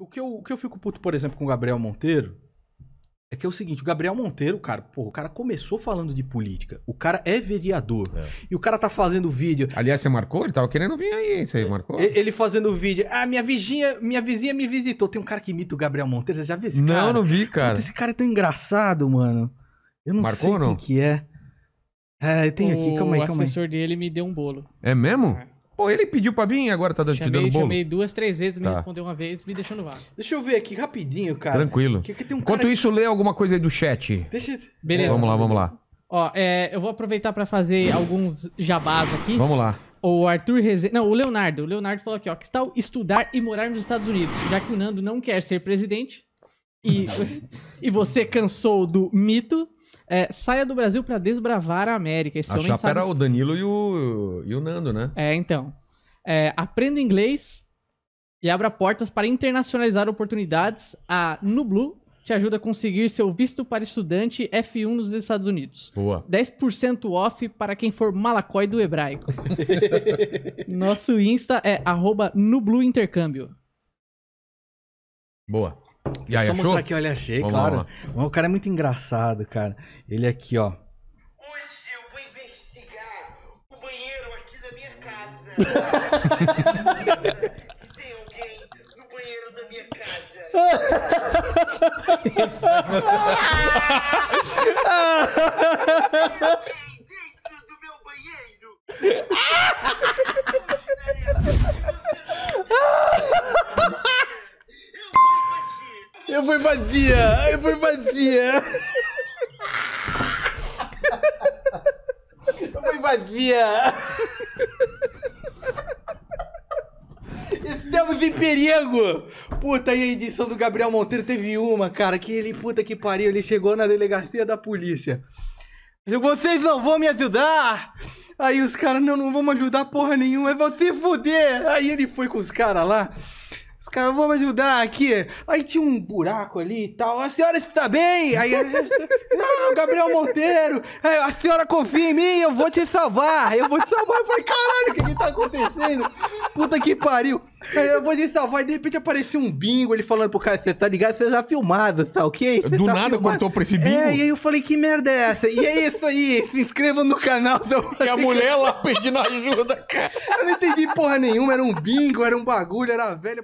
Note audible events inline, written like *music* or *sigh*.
o que, eu, o que eu fico puto, por exemplo, com o Gabriel Monteiro, é que é o seguinte, o Gabriel Monteiro, cara, pô, o cara começou falando de política. O cara é vereador. É. E o cara tá fazendo vídeo. Aliás, você marcou? Ele tava querendo vir aí, você é, marcou? Ele fazendo vídeo. Ah, minha vizinha, minha vizinha me visitou. Tem um cara que imita o Gabriel Monteiro, você já viu esse não, cara? Não, não vi, cara. esse cara é tão engraçado, mano. Eu não marcou, sei não? que é. É, tem aqui, calma aí, calma aí. O assessor dele me deu um bolo. É mesmo? É. Porra, ele pediu pra vir e agora tá dando, chamei, te dando bolo? Chamei duas, três vezes, me tá. respondeu uma vez, me deixou no vácuo. Deixa eu ver aqui rapidinho, cara. Tranquilo. Que, que um Enquanto cara... isso, lê alguma coisa aí do chat. Deixa... Beleza. Vamos lá, vamos lá. Ó, é, eu vou aproveitar pra fazer alguns jabás aqui. Vamos lá. O Arthur Rezende... Não, o Leonardo. O Leonardo falou aqui, ó. Que tal estudar e morar nos Estados Unidos? Já que o Nando não quer ser presidente e, *laughs* e você cansou do mito é, saia do Brasil para desbravar a América. Esse a homem chapa sabe... era o Danilo e o, e o Nando, né? É, então. É, aprenda inglês e abra portas para internacionalizar oportunidades. A Nublu te ajuda a conseguir seu visto para estudante F1 nos Estados Unidos. Boa. 10% off para quem for malacói do hebraico. *laughs* Nosso Insta é arroba nubluintercâmbio. Boa. E aí, Só achou? mostrar aqui, olha, achei, Vamos claro. Lá. O cara é muito engraçado, cara. Ele aqui, ó. Hoje eu vou investigar o banheiro aqui da minha casa. *laughs* Tem alguém no banheiro da minha casa. *laughs* *laughs* Eu fui vazia, Eu fui vazia, Eu fui vazia. Estamos em perigo! Puta, e a edição do Gabriel Monteiro teve uma, cara, que ele, puta que pariu, ele chegou na delegacia da polícia. Vocês não vão me ajudar! Aí os caras, não, não vão me ajudar porra nenhuma, é você foder. Aí ele foi com os caras lá. Os caras, vão me ajudar aqui. Aí tinha um buraco ali e tal. A senhora está bem? Aí não, é Gabriel Monteiro, é, a senhora confia em mim, eu vou te salvar. Eu vou te salvar. Eu falei, caralho, o que que tá acontecendo? Puta que pariu. Aí é, eu vou te salvar. E de repente apareceu um bingo, ele falando pro cara, você tá ligado? Você já tá filmado, tá ok? Cê Do tá nada filmado. cortou pra esse bingo? É, e aí eu falei, que merda é essa? E é isso aí, se inscreva no canal. e a mulher lá pedindo ajuda, cara. Eu não entendi porra nenhuma, era um bingo, era um bagulho, era velho.